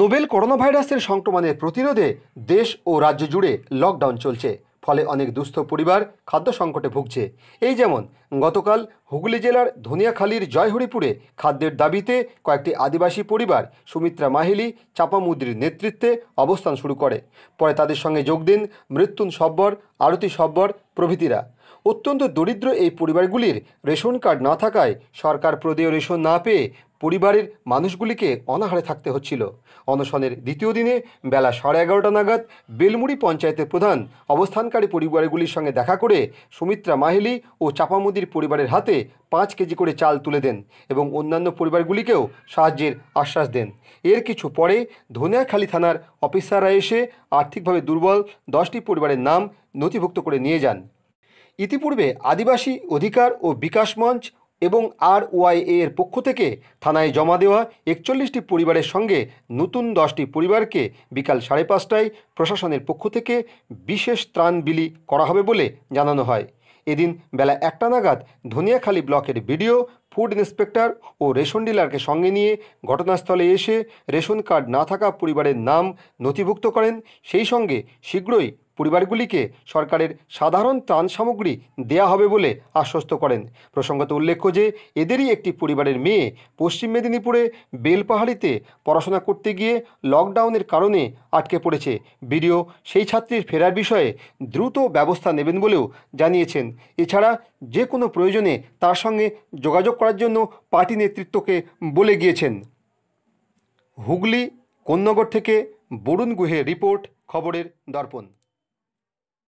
Nobel corona ভাইরাসের সংক্রমণের প্রতিরোধে দেশ ও রাজ্য জুড়ে লকডাউন চলছে ফলে অনেক দুস্থ পরিবার খাদ্য সংকটে ভুগছে এই যেমন গতকাল হুগলি জেলার ধনিয়াখালীর জয়হরিপুরে খাদ্যের দাবিতে কয়েকটি আদিবাসী পরিবার সুমিত্রা মাহিলি চাপামুদ্রির নেতৃত্বে অবস্থান শুরু করে পরে তাদের সঙ্গে যোগ দিন মৃত্যুন সব্বর আরতি সব্বর প্রভৃতিরা অত্যন্ত দরিদ্র এই পরিবারগুলির রেশন কার্ড না থাকায় সরকার প্রদেয় রেশন না পেয়ে পরিবারের মানুষগুলিকে অনাহারে থাকতে হচ্ছিল অনশনের দ্বিতীয় দিনে বেলা সাড়ে এগারোটা নাগাদ বেলমুড়ি পঞ্চায়েতের প্রধান অবস্থানকারী পরিবারগুলির সঙ্গে দেখা করে সুমিত্রা মাহিলি ও চাপামুদির পরিবারের হাতে পাঁচ কেজি করে চাল তুলে দেন এবং অন্যান্য পরিবারগুলিকেও সাহায্যের আশ্বাস দেন এর কিছু পরে ধনিয়াখালী থানার অফিসাররা এসে আর্থিকভাবে দুর্বল দশটি পরিবারের নাম নথিভুক্ত করে নিয়ে যান ইতিপূর্বে আদিবাসী অধিকার ও বিকাশ মঞ্চ এবং আর এর পক্ষ থেকে থানায় জমা দেওয়া একচল্লিশটি পরিবারের সঙ্গে নতুন দশটি পরিবারকে বিকাল সাড়ে পাঁচটায় প্রশাসনের পক্ষ থেকে বিশেষ ত্রাণ বিলি করা হবে বলে জানানো হয় এদিন বেলা একটা নাগাদ ধনিয়াখালী ব্লকের ভিডিও ফুড ইন্সপেক্টর ও রেশন ডিলারকে সঙ্গে নিয়ে ঘটনাস্থলে এসে রেশন কার্ড না থাকা পরিবারের নাম নথিভুক্ত করেন সেই সঙ্গে শীঘ্রই পরিবারগুলিকে সরকারের সাধারণ ত্রাণ সামগ্রী দেয়া হবে বলে আশ্বস্ত করেন প্রসঙ্গত উল্লেখ্য যে এদেরই একটি পরিবারের মেয়ে পশ্চিম মেদিনীপুরে বেলপাহাড়িতে পড়াশোনা করতে গিয়ে লকডাউনের কারণে আটকে পড়েছে বিডিও সেই ছাত্রীর ফেরার বিষয়ে দ্রুত ব্যবস্থা নেবেন বলেও জানিয়েছেন এছাড়া যে কোনো প্রয়োজনে তার সঙ্গে যোগাযোগ করার জন্য পার্টি নেতৃত্বকে বলে গিয়েছেন হুগলি কন্যগর থেকে বরুণ গুহে রিপোর্ট খবরের দর্পণ